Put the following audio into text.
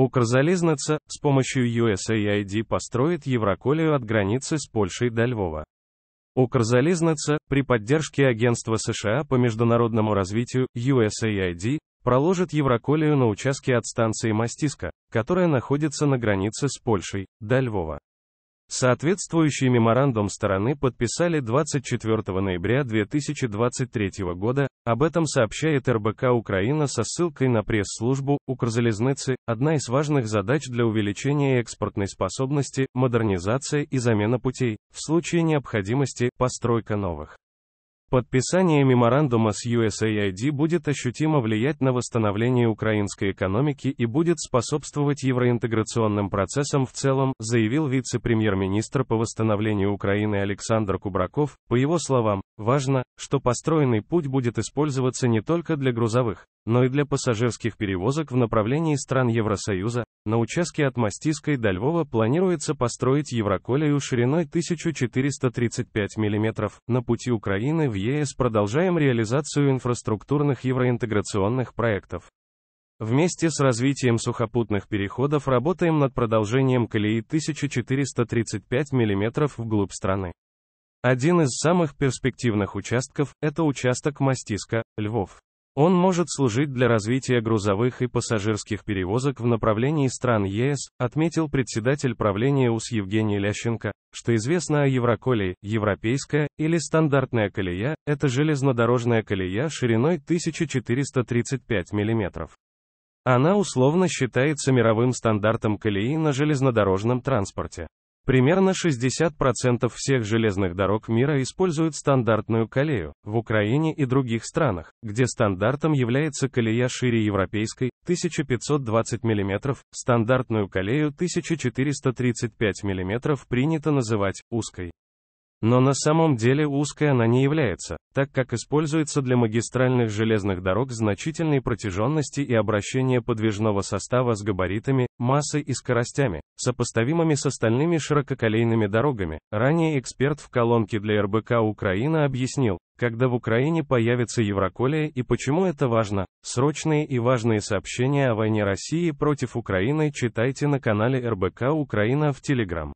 Укрзалізниця с помощью USAID построит Евроколию от границы с Польшей до Львова. Укрзалізниця при поддержке Агентства США по международному развитию USAID проложит Евроколию на участке от станции Мастиска, которая находится на границе с Польшей, до Львова. Соответствующий меморандум стороны подписали 24 ноября 2023 года, об этом сообщает РБК Украина со ссылкой на пресс-службу Укрзалезницы. Одна из важных задач для увеличения экспортной способности – модернизация и замена путей, в случае необходимости – постройка новых. Подписание меморандума с USAID будет ощутимо влиять на восстановление украинской экономики и будет способствовать евроинтеграционным процессам в целом, заявил вице-премьер-министр по восстановлению Украины Александр Кубраков. По его словам, важно, что построенный путь будет использоваться не только для грузовых, но и для пассажирских перевозок в направлении стран Евросоюза. На участке от Мастиской до Львова планируется построить Евроколею шириной 1435 мм. На пути Украины в ЕС продолжаем реализацию инфраструктурных евроинтеграционных проектов. Вместе с развитием сухопутных переходов работаем над продолжением колеи 1435 мм вглубь страны. Один из самых перспективных участков – это участок Мастиска, Львов. Он может служить для развития грузовых и пассажирских перевозок в направлении стран ЕС, отметил председатель правления УС Евгений Лященко, что известно о Евроколе, европейская или стандартная колея, это железнодорожная колея шириной 1435 мм. Она условно считается мировым стандартом колеи на железнодорожном транспорте. Примерно 60% всех железных дорог мира используют стандартную колею, в Украине и других странах, где стандартом является колея шире европейской, 1520 мм, стандартную колею 1435 мм принято называть узкой. Но на самом деле узкой она не является, так как используется для магистральных железных дорог значительной протяженности и обращения подвижного состава с габаритами, массой и скоростями, сопоставимыми с остальными ширококолейными дорогами. Ранее эксперт в колонке для РБК Украина объяснил, когда в Украине появится Евроколия и почему это важно. Срочные и важные сообщения о войне России против Украины читайте на канале РБК Украина в Телеграм.